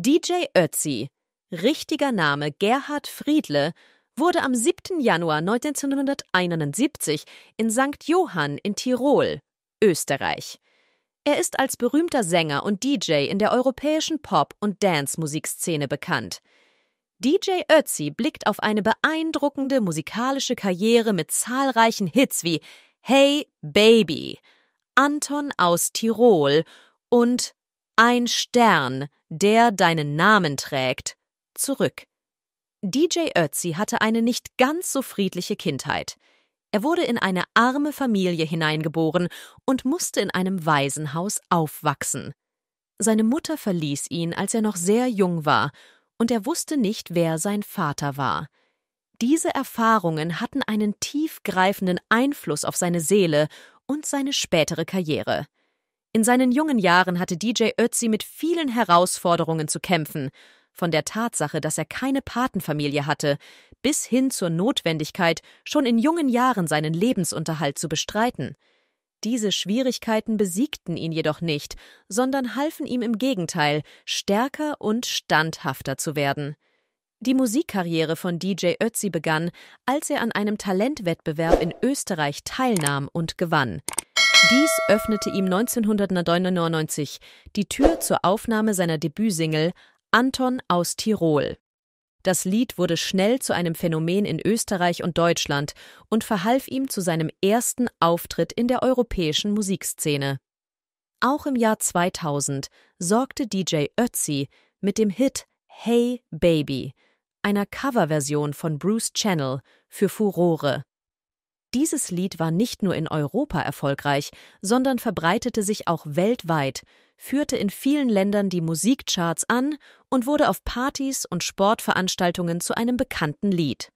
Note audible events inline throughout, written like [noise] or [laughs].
DJ Ötzi, richtiger Name Gerhard Friedle, wurde am 7. Januar 1971 in St. Johann in Tirol, Österreich. Er ist als berühmter Sänger und DJ in der europäischen Pop- und Dance-Musikszene bekannt. DJ Ötzi blickt auf eine beeindruckende musikalische Karriere mit zahlreichen Hits wie Hey Baby, Anton aus Tirol und ein Stern, der deinen Namen trägt, zurück. DJ Ötzi hatte eine nicht ganz so friedliche Kindheit. Er wurde in eine arme Familie hineingeboren und musste in einem Waisenhaus aufwachsen. Seine Mutter verließ ihn, als er noch sehr jung war, und er wusste nicht, wer sein Vater war. Diese Erfahrungen hatten einen tiefgreifenden Einfluss auf seine Seele und seine spätere Karriere. In seinen jungen Jahren hatte DJ Ötzi mit vielen Herausforderungen zu kämpfen, von der Tatsache, dass er keine Patenfamilie hatte, bis hin zur Notwendigkeit, schon in jungen Jahren seinen Lebensunterhalt zu bestreiten. Diese Schwierigkeiten besiegten ihn jedoch nicht, sondern halfen ihm im Gegenteil, stärker und standhafter zu werden. Die Musikkarriere von DJ Ötzi begann, als er an einem Talentwettbewerb in Österreich teilnahm und gewann. Dies öffnete ihm 1999 die Tür zur Aufnahme seiner Debütsingle Anton aus Tirol. Das Lied wurde schnell zu einem Phänomen in Österreich und Deutschland und verhalf ihm zu seinem ersten Auftritt in der europäischen Musikszene. Auch im Jahr 2000 sorgte DJ Ötzi mit dem Hit Hey Baby, einer Coverversion von Bruce Channel, für Furore dieses Lied war nicht nur in Europa erfolgreich, sondern verbreitete sich auch weltweit, führte in vielen Ländern die Musikcharts an und wurde auf Partys und Sportveranstaltungen zu einem bekannten Lied.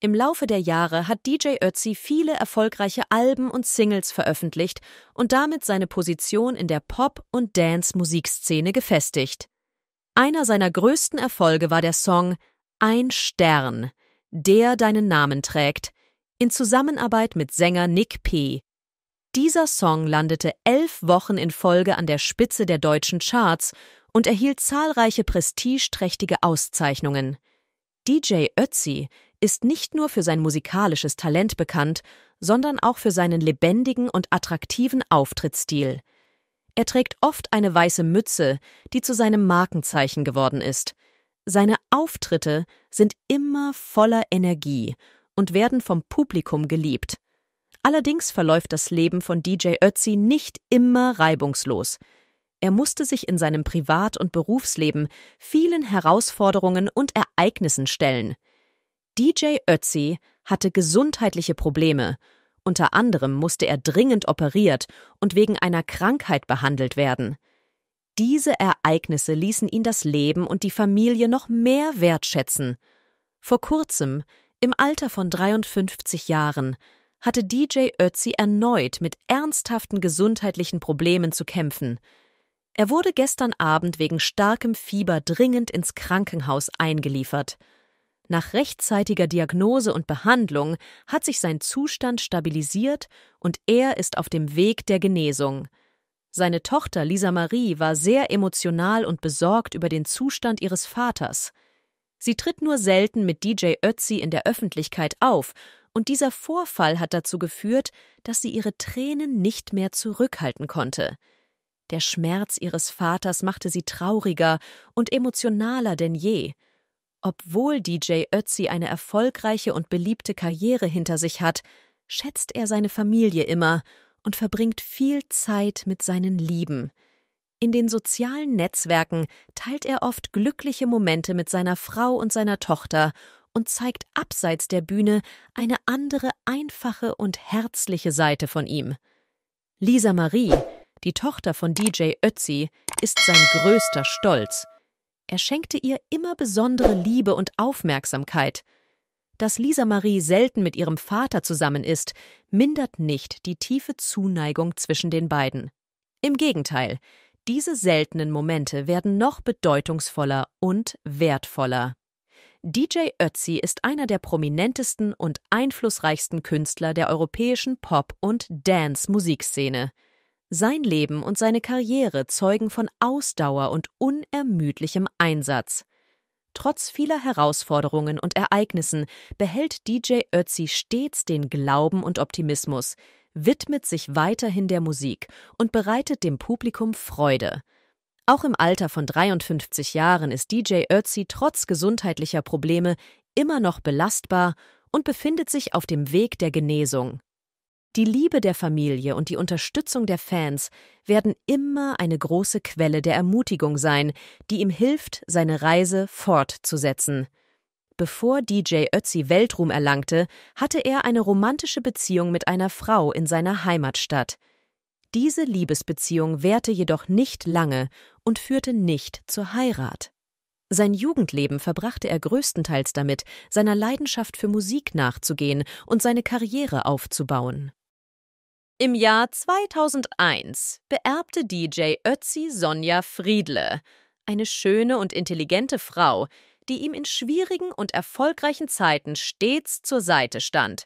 Im Laufe der Jahre hat DJ Ötzi viele erfolgreiche Alben und Singles veröffentlicht und damit seine Position in der Pop- und Dance-Musikszene gefestigt. Einer seiner größten Erfolge war der Song Ein Stern, der deinen Namen trägt, in Zusammenarbeit mit Sänger Nick P. Dieser Song landete elf Wochen in Folge an der Spitze der deutschen Charts und erhielt zahlreiche prestigeträchtige Auszeichnungen. DJ Ötzi ist nicht nur für sein musikalisches Talent bekannt, sondern auch für seinen lebendigen und attraktiven Auftrittsstil. Er trägt oft eine weiße Mütze, die zu seinem Markenzeichen geworden ist. Seine Auftritte sind immer voller Energie und werden vom Publikum geliebt. Allerdings verläuft das Leben von DJ Ötzi nicht immer reibungslos. Er musste sich in seinem Privat- und Berufsleben vielen Herausforderungen und Ereignissen stellen. DJ Ötzi hatte gesundheitliche Probleme. Unter anderem musste er dringend operiert und wegen einer Krankheit behandelt werden. Diese Ereignisse ließen ihn das Leben und die Familie noch mehr wertschätzen. Vor kurzem im Alter von 53 Jahren hatte DJ Ötzi erneut mit ernsthaften gesundheitlichen Problemen zu kämpfen. Er wurde gestern Abend wegen starkem Fieber dringend ins Krankenhaus eingeliefert. Nach rechtzeitiger Diagnose und Behandlung hat sich sein Zustand stabilisiert und er ist auf dem Weg der Genesung. Seine Tochter Lisa Marie war sehr emotional und besorgt über den Zustand ihres Vaters. Sie tritt nur selten mit DJ Ötzi in der Öffentlichkeit auf, und dieser Vorfall hat dazu geführt, dass sie ihre Tränen nicht mehr zurückhalten konnte. Der Schmerz ihres Vaters machte sie trauriger und emotionaler denn je. Obwohl DJ Ötzi eine erfolgreiche und beliebte Karriere hinter sich hat, schätzt er seine Familie immer und verbringt viel Zeit mit seinen Lieben. In den sozialen Netzwerken teilt er oft glückliche Momente mit seiner Frau und seiner Tochter und zeigt abseits der Bühne eine andere einfache und herzliche Seite von ihm. Lisa Marie, die Tochter von DJ Ötzi, ist sein größter Stolz. Er schenkte ihr immer besondere Liebe und Aufmerksamkeit. Dass Lisa Marie selten mit ihrem Vater zusammen ist, mindert nicht die tiefe Zuneigung zwischen den beiden. Im Gegenteil, diese seltenen Momente werden noch bedeutungsvoller und wertvoller. DJ Ötzi ist einer der prominentesten und einflussreichsten Künstler der europäischen Pop- und Dance-Musikszene. Sein Leben und seine Karriere zeugen von Ausdauer und unermüdlichem Einsatz. Trotz vieler Herausforderungen und Ereignissen behält DJ Ötzi stets den Glauben und Optimismus, widmet sich weiterhin der Musik und bereitet dem Publikum Freude. Auch im Alter von 53 Jahren ist DJ Ötzi trotz gesundheitlicher Probleme immer noch belastbar und befindet sich auf dem Weg der Genesung. Die Liebe der Familie und die Unterstützung der Fans werden immer eine große Quelle der Ermutigung sein, die ihm hilft, seine Reise fortzusetzen bevor DJ Ötzi Weltruhm erlangte, hatte er eine romantische Beziehung mit einer Frau in seiner Heimatstadt. Diese Liebesbeziehung währte jedoch nicht lange und führte nicht zur Heirat. Sein Jugendleben verbrachte er größtenteils damit, seiner Leidenschaft für Musik nachzugehen und seine Karriere aufzubauen. Im Jahr 2001 beerbte DJ Ötzi Sonja Friedle, eine schöne und intelligente Frau, die ihm in schwierigen und erfolgreichen Zeiten stets zur Seite stand.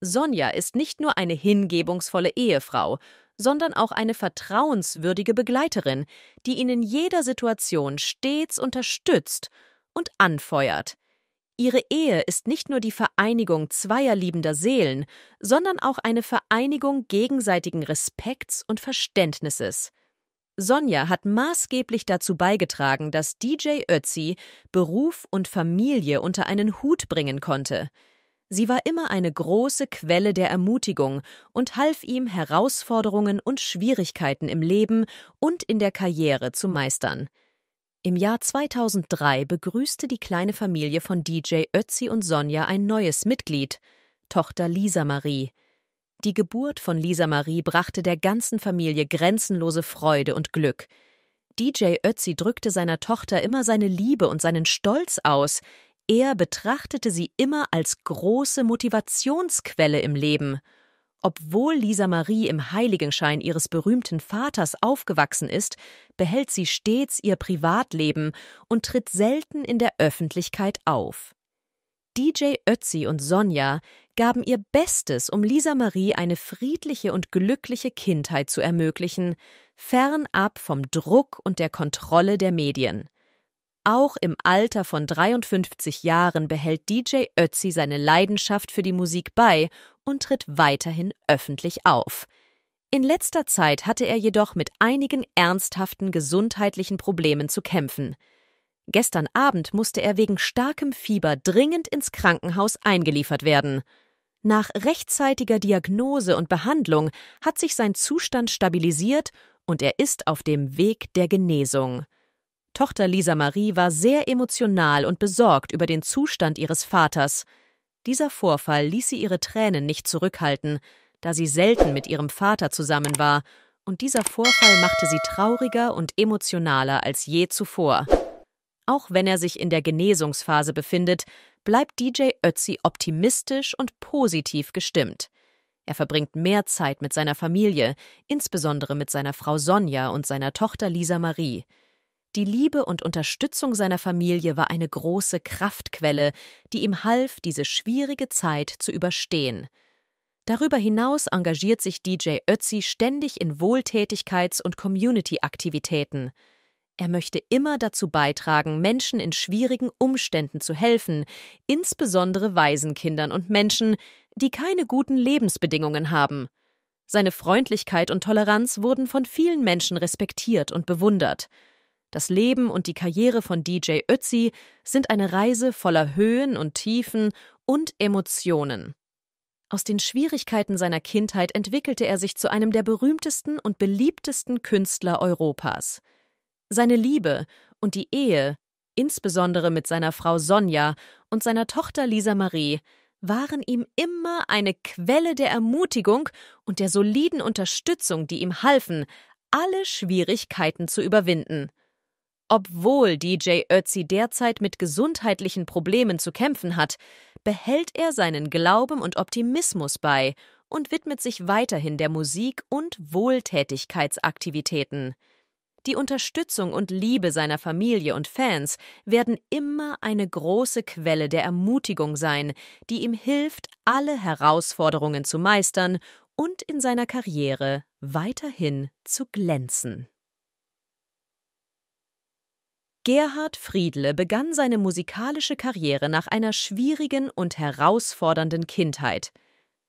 Sonja ist nicht nur eine hingebungsvolle Ehefrau, sondern auch eine vertrauenswürdige Begleiterin, die ihn in jeder Situation stets unterstützt und anfeuert. Ihre Ehe ist nicht nur die Vereinigung zweier liebender Seelen, sondern auch eine Vereinigung gegenseitigen Respekts und Verständnisses. Sonja hat maßgeblich dazu beigetragen, dass DJ Ötzi Beruf und Familie unter einen Hut bringen konnte. Sie war immer eine große Quelle der Ermutigung und half ihm, Herausforderungen und Schwierigkeiten im Leben und in der Karriere zu meistern. Im Jahr 2003 begrüßte die kleine Familie von DJ Ötzi und Sonja ein neues Mitglied, Tochter Lisa Marie. Die Geburt von Lisa Marie brachte der ganzen Familie grenzenlose Freude und Glück. DJ Ötzi drückte seiner Tochter immer seine Liebe und seinen Stolz aus. Er betrachtete sie immer als große Motivationsquelle im Leben. Obwohl Lisa Marie im Heiligenschein ihres berühmten Vaters aufgewachsen ist, behält sie stets ihr Privatleben und tritt selten in der Öffentlichkeit auf. DJ Ötzi und Sonja gaben ihr Bestes, um Lisa Marie eine friedliche und glückliche Kindheit zu ermöglichen, fernab vom Druck und der Kontrolle der Medien. Auch im Alter von 53 Jahren behält DJ Ötzi seine Leidenschaft für die Musik bei und tritt weiterhin öffentlich auf. In letzter Zeit hatte er jedoch mit einigen ernsthaften gesundheitlichen Problemen zu kämpfen. Gestern Abend musste er wegen starkem Fieber dringend ins Krankenhaus eingeliefert werden. Nach rechtzeitiger Diagnose und Behandlung hat sich sein Zustand stabilisiert und er ist auf dem Weg der Genesung. Tochter Lisa Marie war sehr emotional und besorgt über den Zustand ihres Vaters. Dieser Vorfall ließ sie ihre Tränen nicht zurückhalten, da sie selten mit ihrem Vater zusammen war, und dieser Vorfall machte sie trauriger und emotionaler als je zuvor. Auch wenn er sich in der Genesungsphase befindet, bleibt DJ Ötzi optimistisch und positiv gestimmt. Er verbringt mehr Zeit mit seiner Familie, insbesondere mit seiner Frau Sonja und seiner Tochter Lisa Marie. Die Liebe und Unterstützung seiner Familie war eine große Kraftquelle, die ihm half, diese schwierige Zeit zu überstehen. Darüber hinaus engagiert sich DJ Ötzi ständig in Wohltätigkeits- und Community-Aktivitäten. Er möchte immer dazu beitragen, Menschen in schwierigen Umständen zu helfen, insbesondere Waisenkindern und Menschen, die keine guten Lebensbedingungen haben. Seine Freundlichkeit und Toleranz wurden von vielen Menschen respektiert und bewundert. Das Leben und die Karriere von DJ Ötzi sind eine Reise voller Höhen und Tiefen und Emotionen. Aus den Schwierigkeiten seiner Kindheit entwickelte er sich zu einem der berühmtesten und beliebtesten Künstler Europas. Seine Liebe und die Ehe, insbesondere mit seiner Frau Sonja und seiner Tochter Lisa Marie, waren ihm immer eine Quelle der Ermutigung und der soliden Unterstützung, die ihm halfen, alle Schwierigkeiten zu überwinden. Obwohl DJ Ötzi derzeit mit gesundheitlichen Problemen zu kämpfen hat, behält er seinen Glauben und Optimismus bei und widmet sich weiterhin der Musik und Wohltätigkeitsaktivitäten. Die Unterstützung und Liebe seiner Familie und Fans werden immer eine große Quelle der Ermutigung sein, die ihm hilft, alle Herausforderungen zu meistern und in seiner Karriere weiterhin zu glänzen. Gerhard Friedle begann seine musikalische Karriere nach einer schwierigen und herausfordernden Kindheit –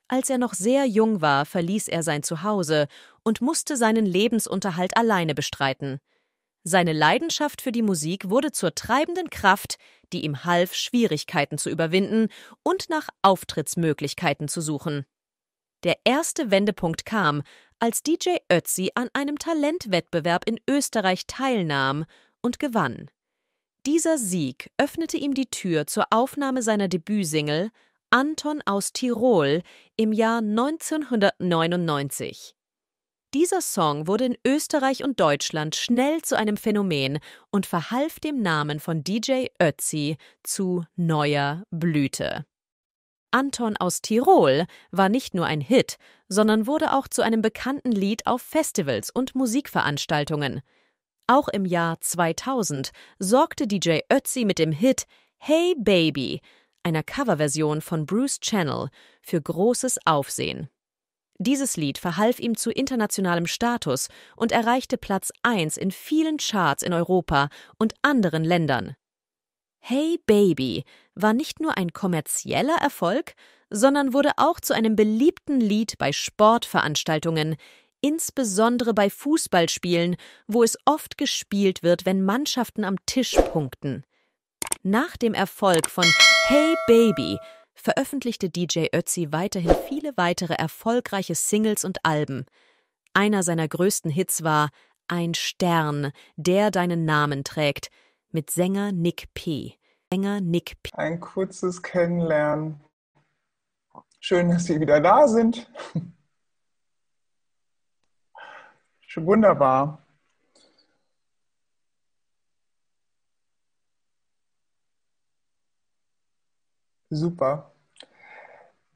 als er noch sehr jung war, verließ er sein Zuhause und musste seinen Lebensunterhalt alleine bestreiten. Seine Leidenschaft für die Musik wurde zur treibenden Kraft, die ihm half, Schwierigkeiten zu überwinden und nach Auftrittsmöglichkeiten zu suchen. Der erste Wendepunkt kam, als DJ Ötzi an einem Talentwettbewerb in Österreich teilnahm und gewann. Dieser Sieg öffnete ihm die Tür zur Aufnahme seiner Debütsingle Anton aus Tirol im Jahr 1999. Dieser Song wurde in Österreich und Deutschland schnell zu einem Phänomen und verhalf dem Namen von DJ Ötzi zu neuer Blüte. Anton aus Tirol war nicht nur ein Hit, sondern wurde auch zu einem bekannten Lied auf Festivals und Musikveranstaltungen. Auch im Jahr 2000 sorgte DJ Ötzi mit dem Hit Hey Baby einer Coverversion von Bruce Channel, für großes Aufsehen. Dieses Lied verhalf ihm zu internationalem Status und erreichte Platz 1 in vielen Charts in Europa und anderen Ländern. Hey Baby war nicht nur ein kommerzieller Erfolg, sondern wurde auch zu einem beliebten Lied bei Sportveranstaltungen, insbesondere bei Fußballspielen, wo es oft gespielt wird, wenn Mannschaften am Tisch punkten. Nach dem Erfolg von Hey Baby veröffentlichte DJ Ötzi weiterhin viele weitere erfolgreiche Singles und Alben. Einer seiner größten Hits war Ein Stern, der deinen Namen trägt, mit Sänger Nick P. Sänger Nick P. Ein kurzes Kennenlernen. Schön, dass Sie wieder da sind. [laughs] Schon wunderbar. Super.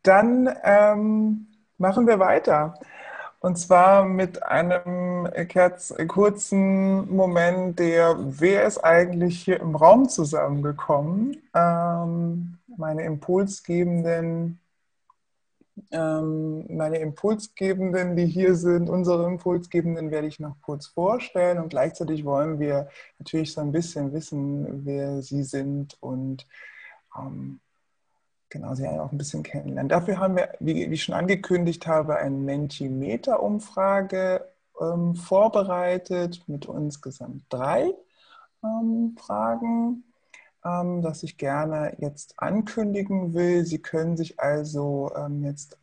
Dann ähm, machen wir weiter. Und zwar mit einem kurzen Moment, der, wer ist eigentlich hier im Raum zusammengekommen? Ähm, meine impulsgebenden, ähm, meine impulsgebenden, die hier sind, unsere impulsgebenden werde ich noch kurz vorstellen und gleichzeitig wollen wir natürlich so ein bisschen wissen, wer sie sind und ähm, genau, sie auch ein bisschen kennenlernen. Dafür haben wir, wie, wie ich schon angekündigt habe, eine Mentimeter-Umfrage ähm, vorbereitet mit insgesamt drei ähm, Fragen, ähm, das ich gerne jetzt ankündigen will. Sie können sich also ähm, jetzt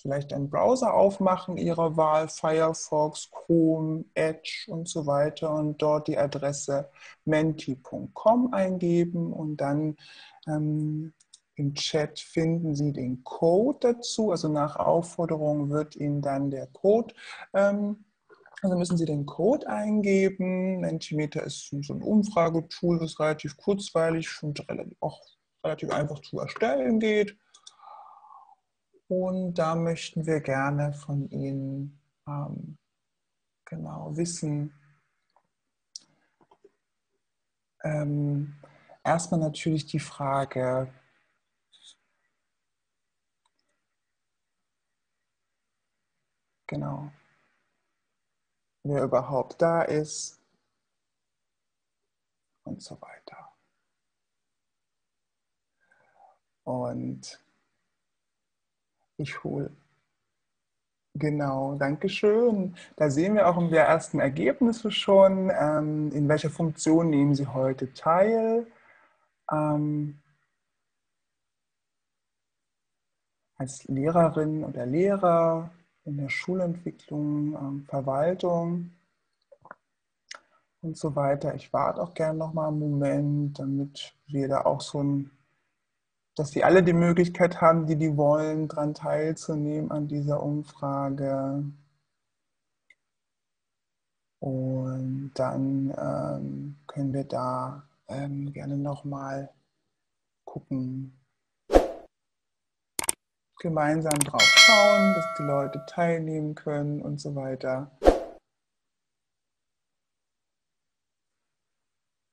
vielleicht einen Browser aufmachen Ihrer Wahl, Firefox, Chrome, Edge und so weiter und dort die Adresse menti.com eingeben und dann ähm, im Chat finden Sie den Code dazu. Also nach Aufforderung wird Ihnen dann der Code, ähm, also müssen Sie den Code eingeben. Mentimeter ist so ein Umfragetool, das relativ kurzweilig und auch relativ einfach zu erstellen geht. Und da möchten wir gerne von Ihnen ähm, genau wissen. Ähm, erstmal natürlich die Frage, Genau. Wer überhaupt da ist und so weiter. Und ich hole. Genau, danke schön. Da sehen wir auch in der ersten Ergebnisse schon, ähm, in welcher Funktion nehmen Sie heute teil. Ähm, als Lehrerin oder Lehrer, in der Schulentwicklung, ähm, Verwaltung und so weiter. Ich warte auch gerne noch mal einen Moment, damit wir da auch so ein, dass die alle die Möglichkeit haben, die die wollen, daran teilzunehmen an dieser Umfrage. Und dann ähm, können wir da ähm, gerne noch mal gucken, gemeinsam drauf schauen, dass die Leute teilnehmen können und so weiter.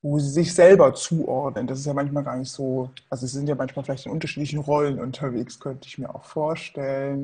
Wo sie sich selber zuordnen, das ist ja manchmal gar nicht so, also sie sind ja manchmal vielleicht in unterschiedlichen Rollen unterwegs, könnte ich mir auch vorstellen.